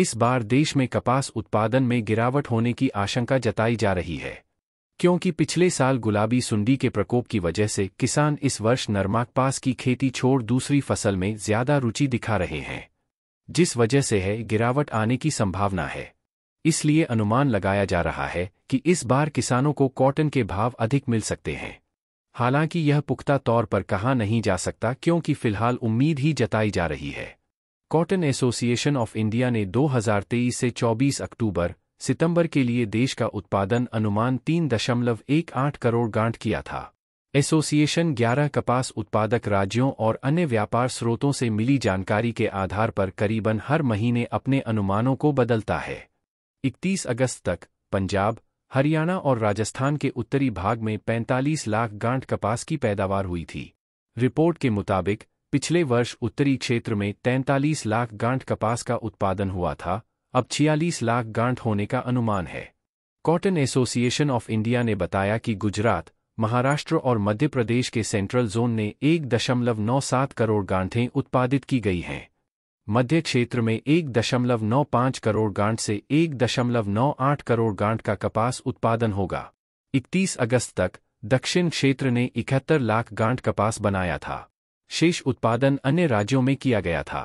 इस बार देश में कपास उत्पादन में गिरावट होने की आशंका जताई जा रही है क्योंकि पिछले साल गुलाबी सुंडी के प्रकोप की वजह से किसान इस वर्ष नरमाकपास की खेती छोड़ दूसरी फसल में ज्यादा रुचि दिखा रहे हैं जिस वजह से है गिरावट आने की संभावना है इसलिए अनुमान लगाया जा रहा है कि इस बार किसानों को कॉटन के भाव अधिक मिल सकते हैं हालांकि यह पुख्ता तौर पर कहा नहीं जा सकता क्योंकि फिलहाल उम्मीद ही जताई जा रही है कॉटन एसोसिएशन ऑफ इंडिया ने 2023 से 24 अक्टूबर सितंबर के लिए देश का उत्पादन अनुमान 3.18 करोड़ गांठ किया था एसोसिएशन 11 कपास उत्पादक राज्यों और अन्य व्यापार स्रोतों से मिली जानकारी के आधार पर करीबन हर महीने अपने अनुमानों को बदलता है 31 अगस्त तक पंजाब हरियाणा और राजस्थान के उत्तरी भाग में 45 लाख गांठ कपास की पैदावार हुई थी रिपोर्ट के मुताबिक पिछले वर्ष उत्तरी क्षेत्र में 43 लाख गांठ कपास का उत्पादन हुआ था अब 46 लाख गांठ होने का अनुमान है कॉटन एसोसिएशन ऑफ इंडिया ने बताया कि गुजरात महाराष्ट्र और मध्य प्रदेश के सेंट्रल जोन ने एक दशमलव नौ सात करोड़ गांठें उत्पादित की गई हैं मध्य क्षेत्र में एक दशमलव नौ पांच करोड़ गांठ से एक दशमलव नौ आठ करोड़ गांठ का कपास उत्पादन होगा इकतीस अगस्त तक दक्षिण क्षेत्र ने इकहत्तर लाख गांठ कपास बनाया था शेष उत्पादन अन्य राज्यों में किया गया था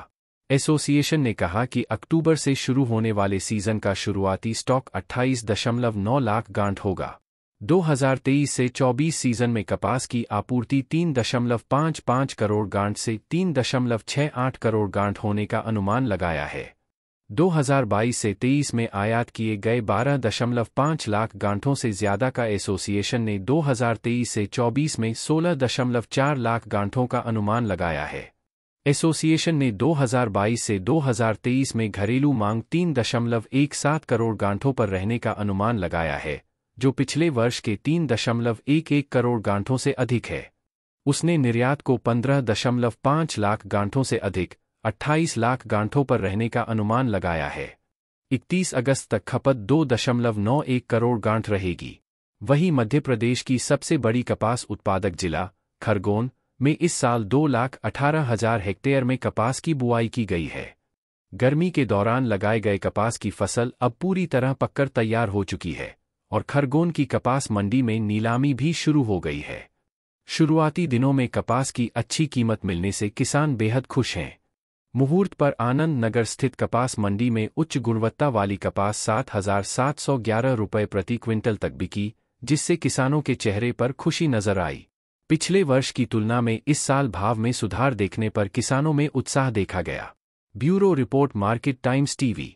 एसोसिएशन ने कहा कि अक्टूबर से शुरू होने वाले सीजन का शुरुआती स्टॉक 28.9 लाख गांठ होगा 2023 से 24 सीजन में कपास की आपूर्ति 3.55 करोड़ गांठ से 3.68 करोड़ गांठ होने का अनुमान लगाया है 2022 से 23 में आयात किए गए 12.5 लाख गांठों से ज्यादा का एसोसिएशन ने 2023 से 24 में 16.4 लाख गांठों का अनुमान लगाया है एसोसिएशन ने 2022 से 2023 में घरेलू मांग 3.17 करोड़ गांठों पर रहने का अनुमान लगाया है जो पिछले वर्ष के 3.11 करोड़ गांठों से अधिक है उसने निर्यात को 15.5 लाख गांठों से अधिक 28 लाख गांठों पर रहने का अनुमान लगाया है 31 अगस्त तक खपत 2.91 करोड़ गांठ रहेगी वहीं मध्य प्रदेश की सबसे बड़ी कपास उत्पादक जिला खरगोन में इस साल दो लाख अठारह हजार हेक्टेयर में कपास की बुआई की गई है गर्मी के दौरान लगाए गए कपास की फसल अब पूरी तरह पककर तैयार हो चुकी है और खरगोन की कपास मंडी में नीलामी भी शुरू हो गई है शुरुआती दिनों में कपास की अच्छी कीमत मिलने से किसान बेहद खुश हैं मुहूर्त पर आनंद नगर स्थित कपास मंडी में उच्च गुणवत्ता वाली कपास सात हजार सात सौ ग्यारह रुपये प्रति क्विंटल तक बिकी जिससे किसानों के चेहरे पर खुशी नजर आई पिछले वर्ष की तुलना में इस साल भाव में सुधार देखने पर किसानों में उत्साह देखा गया bureau report Market Times TV